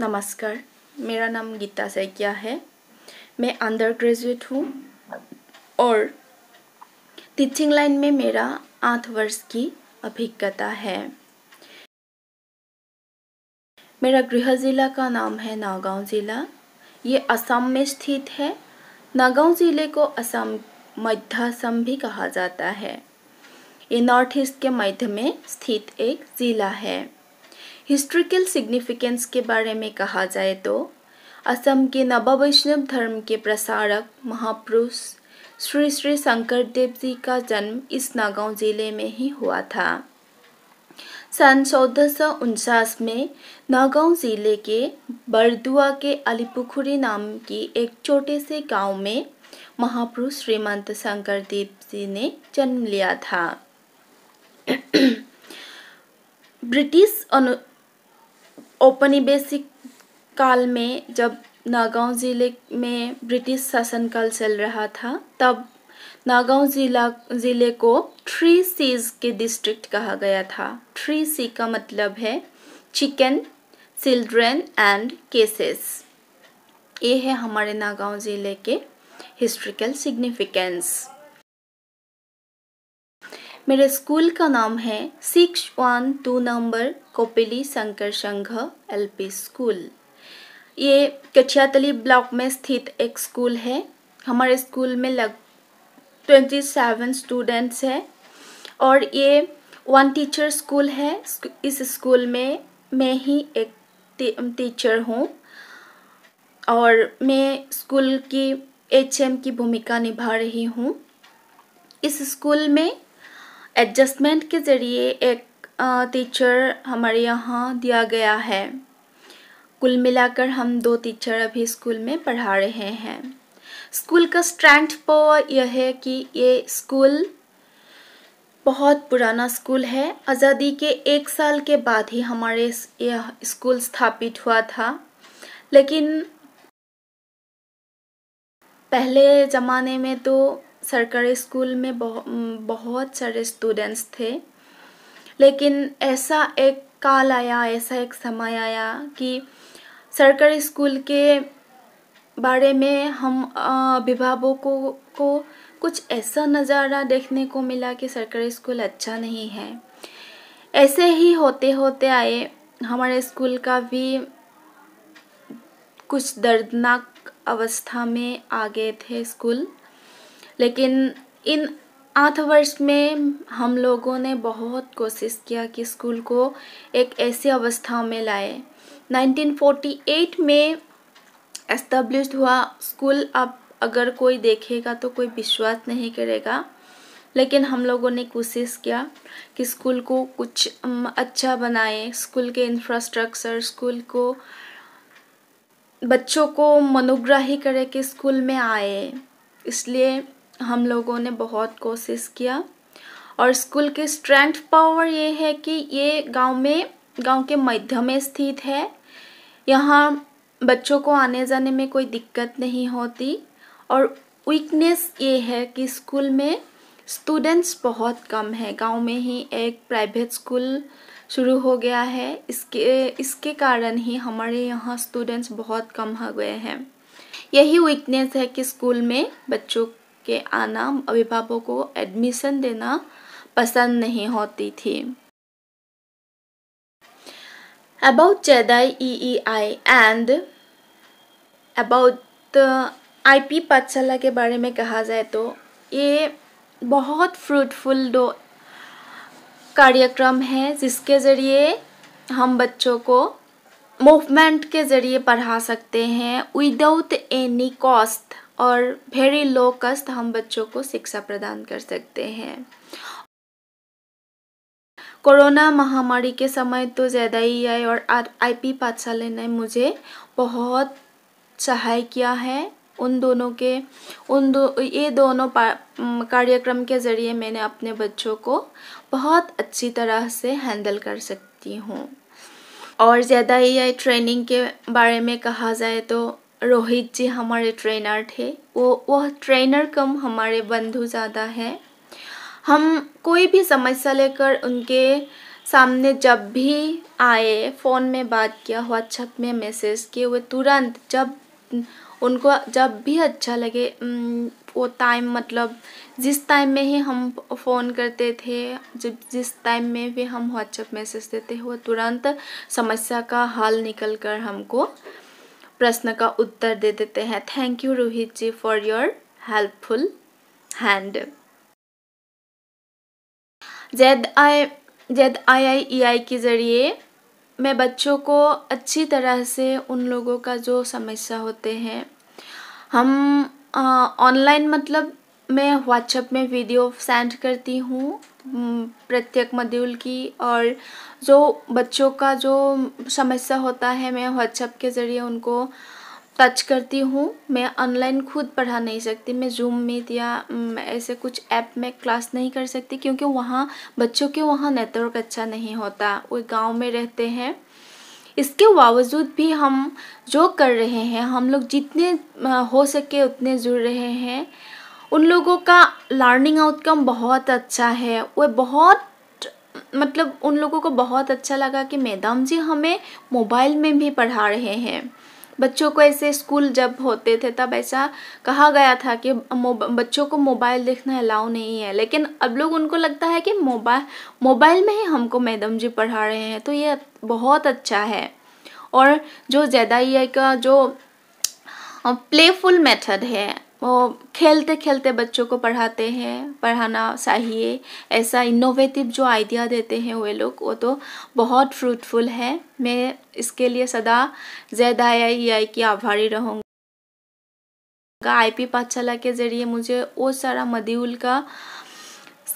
नमस्कार मेरा नाम गीता सैकिया है मैं अंडर ग्रेजुएट हूँ और टीचिंग लाइन में मेरा आठ वर्ष की अभिज्ञता है मेरा गृह जिला का नाम है नागांव जिला ये असम में स्थित है नागांव जिले को असम मध्य असम भी कहा जाता है ये नॉर्थ ईस्ट के मध्य में स्थित एक ज़िला है हिस्ट्रिकल सिग्निफिकेंस के बारे में कहा जाए तो असम के नव वैष्णव धर्म के प्रसारक महापुरुष श्री श्री शंकर देव जी का जन्म इस नागांव जिले में ही हुआ था सन चौदह में नागांव जिले के बरदुआ के अलीपुखुरी नाम की एक छोटे से गांव में महापुरुष श्रीमंत शंकर देव जी ने जन्म लिया था ब्रिटिश औपनिवेशिक काल में जब नागांव ज़िले में ब्रिटिश शासनकाल चल रहा था तब नागांव जिला ज़िले को थ्री सीज के डिस्ट्रिक्ट कहा गया था थ्री सी का मतलब है चिकन चिल्ड्रेन एंड केसेस ये है हमारे नागांव ज़िले के हिस्ट्रिकल सिग्निफिकेंस मेरे स्कूल का नाम है six one two number Kopili Shankar Sangh LP school ये कठियातली ब्लॉक में स्थित एक स्कूल है हमारे स्कूल में लग ट्वेंटी सेवन स्टूडेंट्स हैं और ये वन टीचर स्कूल है इस स्कूल में मैं ही एक टीचर हूँ और मैं स्कूल की एचएम की भूमिका निभा रही हूँ इस स्कूल में एडजस्टमेंट के ज़रिए एक टीचर हमारे यहाँ दिया गया है कुल मिलाकर हम दो टीचर अभी स्कूल में पढ़ा रहे हैं स्कूल का स्ट्रेंथ पर यह है कि ये स्कूल बहुत पुराना स्कूल है आज़ादी के एक साल के बाद ही हमारे यह स्कूल स्थापित हुआ था लेकिन पहले ज़माने में तो सरकारी स्कूल में बहु, बहुत सारे स्टूडेंट्स थे लेकिन ऐसा एक काल आया ऐसा एक समय आया कि सरकारी स्कूल के बारे में हम अभिभावकों को कुछ ऐसा नज़ारा देखने को मिला कि सरकारी स्कूल अच्छा नहीं है ऐसे ही होते होते आए हमारे स्कूल का भी कुछ दर्दनाक अवस्था में आ गए थे स्कूल लेकिन इन आठ वर्ष में हम लोगों ने बहुत कोशिश किया कि स्कूल को एक ऐसी अवस्था में लाए 1948 में एस्टेब्लिश हुआ स्कूल अब अगर कोई देखेगा तो कोई विश्वास नहीं करेगा लेकिन हम लोगों ने कोशिश किया कि स्कूल को कुछ अच्छा बनाए स्कूल के इंफ्रास्ट्रक्चर स्कूल को बच्चों को मनोग्राही करे कि स्कूल में आए इसलिए हम लोगों ने बहुत कोशिश किया और स्कूल के स्ट्रेंथ पावर ये है कि ये गांव में गांव के मध्य में स्थित है यहाँ बच्चों को आने जाने में कोई दिक्कत नहीं होती और वीकनेस ये है कि स्कूल में स्टूडेंट्स बहुत कम है गांव में ही एक प्राइवेट स्कूल शुरू हो गया है इसके इसके कारण ही हमारे यहाँ स्टूडेंट्स बहुत कम हो गए हैं यही वीकनेस है कि स्कूल में बच्चों के आना अभिभावकों को एडमिशन देना पसंद नहीं होती थी about about E I and about I P पाठशाला के बारे में कहा जाए तो ये बहुत फ्रूटफुल दो कार्यक्रम है जिसके ज़रिए हम बच्चों को मूवमेंट के ज़रिए पढ़ा सकते हैं विदाउट एनी कॉस्ट और वेरी लो कस्ट हम बच्चों को शिक्षा प्रदान कर सकते हैं कोरोना महामारी के समय तो ज़्यादा ही आई और आईपी पाठशाला ने मुझे बहुत सहाय किया है उन दोनों के उन दो ये दोनों कार्यक्रम के ज़रिए मैंने अपने बच्चों को बहुत अच्छी तरह से हैंडल कर सकती हूँ और ज़्यादा ही आई ट्रेनिंग के बारे में कहा जाए तो रोहित जी हमारे ट्रेनर थे वो वह ट्रेनर कम हमारे बंधु ज़्यादा हैं हम कोई भी समस्या लेकर उनके सामने जब भी आए फ़ोन में बात किया व्हाट्सएप में मैसेज किए वे तुरंत जब उनको जब भी अच्छा लगे वो टाइम मतलब जिस टाइम में ही हम फ़ोन करते थे जब जिस टाइम में भी हम व्हाट्सएप मैसेज देते वो तुरंत समस्या का हल निकल कर हमको प्रश्न का उत्तर दे देते हैं thank you Rohit ji for your helpful hand Z I Z I I E I के ज़रिए मैं बच्चों को अच्छी तरह से उन लोगों का जो समस्या होते हैं हम ऑनलाइन मतलब मैं व्हाट्सएप में वीडियो सेंड करती हूँ प्रत्येक मॉड्यूल की और जो बच्चों का जो समस्या होता है मैं व्हाट्सएप के ज़रिए उनको टच करती हूँ मैं ऑनलाइन खुद पढ़ा नहीं सकती मैं जूम मीट या ऐसे कुछ ऐप में क्लास नहीं कर सकती क्योंकि वहाँ बच्चों के वहाँ नेटवर्क अच्छा नहीं होता वो गांव में रहते हैं इसके बावजूद भी हम जो कर रहे हैं हम लोग जितने हो सके उतने जुड़ रहे हैं उन लोगों का लर्निंग आउटकम बहुत अच्छा है वह बहुत मतलब उन लोगों को बहुत अच्छा लगा कि मैडम जी हमें मोबाइल में भी पढ़ा रहे हैं बच्चों को ऐसे स्कूल जब होते थे तब ऐसा कहा गया था कि बच्चों को मोबाइल देखना अलाउ नहीं है लेकिन अब लोग उनको लगता है कि मोबाइल मोबाइल में ही हमको मैडम जी पढ़ा रहे हैं तो ये बहुत अच्छा है और जो जेदाई का जो प्लेफुल मेथड है वो खेलते खेलते बच्चों को पढ़ाते हैं पढ़ाना चाहिए ऐसा इनोवेटिव जो आइडिया देते हैं वे लोग वो तो बहुत फ्रूटफुल है मैं इसके लिए सदा जैद आई आई आई की आभारी रहूँगी आईपी पाठशाला के जरिए मुझे वो सारा मॉड्यूल का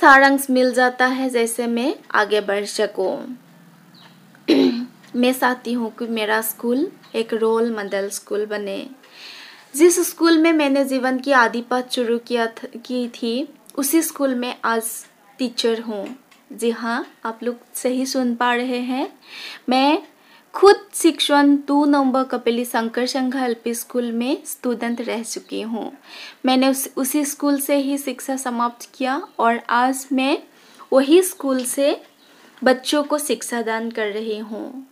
सारांश मिल जाता है जैसे मैं आगे बढ़ सकूँ मैं चाहती हूँ कि मेरा स्कूल एक रोल मॉडल स्कूल बने जिस स्कूल में मैंने जीवन की आदि पथ शुरू किया की थी उसी स्कूल में आज टीचर हूँ जी हाँ आप लोग सही सुन पा रहे हैं मैं खुद शिक्षण टू नंबर कपिली शंकर संघ एल स्कूल में स्टूडेंट रह चुकी हूँ मैंने उस उसी स्कूल से ही शिक्षा समाप्त किया और आज मैं वही स्कूल से बच्चों को शिक्षा दान कर रही हूँ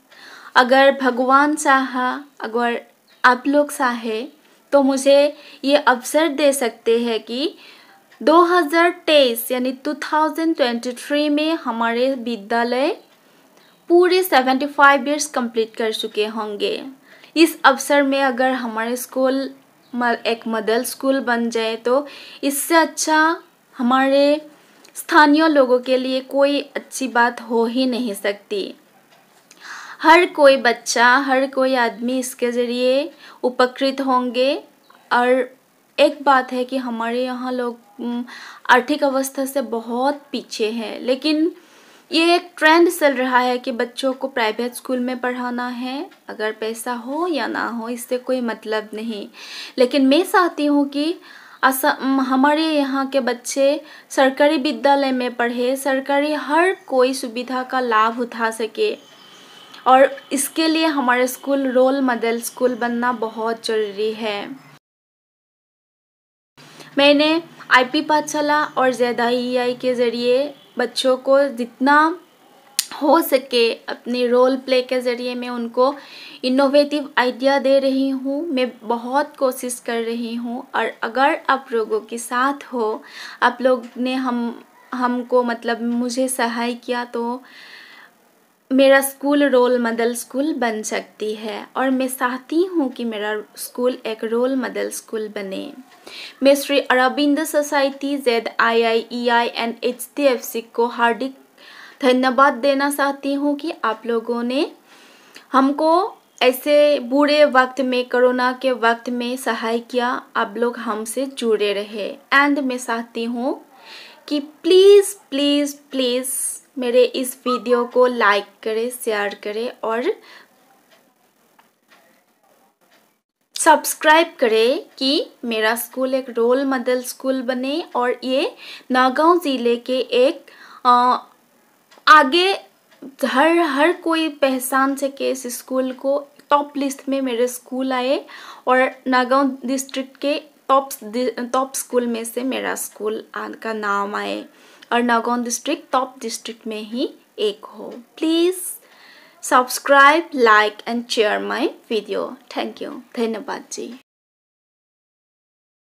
अगर भगवान चाहा अगर आप लोग चाहे तो मुझे ये अवसर दे सकते हैं कि 2023 यानी 2023 में हमारे विद्यालय पूरे 75 ईयर्स कम्प्लीट कर चुके होंगे इस अवसर में अगर हमारे स्कूल एक मदल स्कूल बन जाए तो इससे अच्छा हमारे स्थानीय लोगों के लिए कोई अच्छी बात हो ही नहीं सकती हर कोई बच्चा हर कोई आदमी इसके ज़रिए उपकृत होंगे और एक बात है कि हमारे यहाँ लोग आर्थिक अवस्था से बहुत पीछे हैं लेकिन ये एक ट्रेंड चल रहा है कि बच्चों को प्राइवेट स्कूल में पढ़ाना है अगर पैसा हो या ना हो इससे कोई मतलब नहीं लेकिन मैं चाहती हूँ कि असम हमारे यहाँ के बच्चे सरकारी विद्यालय में पढ़े सरकारी हर कोई सुविधा का लाभ उठा सके और इसके लिए हमारे स्कूल रोल मॉडल स्कूल बनना बहुत ज़रूरी है मैंने आईपी पाठशाला और आई के ज़रिए बच्चों को जितना हो सके अपने रोल प्ले के ज़रिए मैं उनको इनोवेटिव आइडिया दे रही हूँ मैं बहुत कोशिश कर रही हूँ और अगर आप लोगों के साथ हो आप लोग ने हम हमको मतलब मुझे सहाय किया तो मेरा स्कूल रोल मॉडल स्कूल बन सकती है और मैं चाहती हूँ कि मेरा स्कूल एक रोल मॉडल स्कूल बने मैं Shri Aurobindo society Z I I E I and H D F C को हार्दिक धन्यवाद देना चाहती हूँ कि आप लोगों ने हमको ऐसे बुरे वक्त में कोरोना के वक्त में सहाय किया आप लोग हमसे जुड़े रहे एंड मैं चाहती हूँ कि प्लीज़ प्लीज़ प्लीज़ मेरे इस वीडियो को लाइक करें शेयर करें और सब्सक्राइब करें कि मेरा स्कूल एक रोल मॉडल स्कूल बने और ये नागांव ज़िले के एक आ, आगे हर हर कोई पहचान सके इस स्कूल को टॉप लिस्ट में मेरे स्कूल आए और नागांव डिस्ट्रिक्ट के टॉप टॉप स्कूल में से मेरा स्कूल का नाम आए और नागौन डिस्ट्रिक्ट टॉप डिस्ट्रिक्ट में ही एक हो please subscribe like and share my video thank you धन्यवाद जी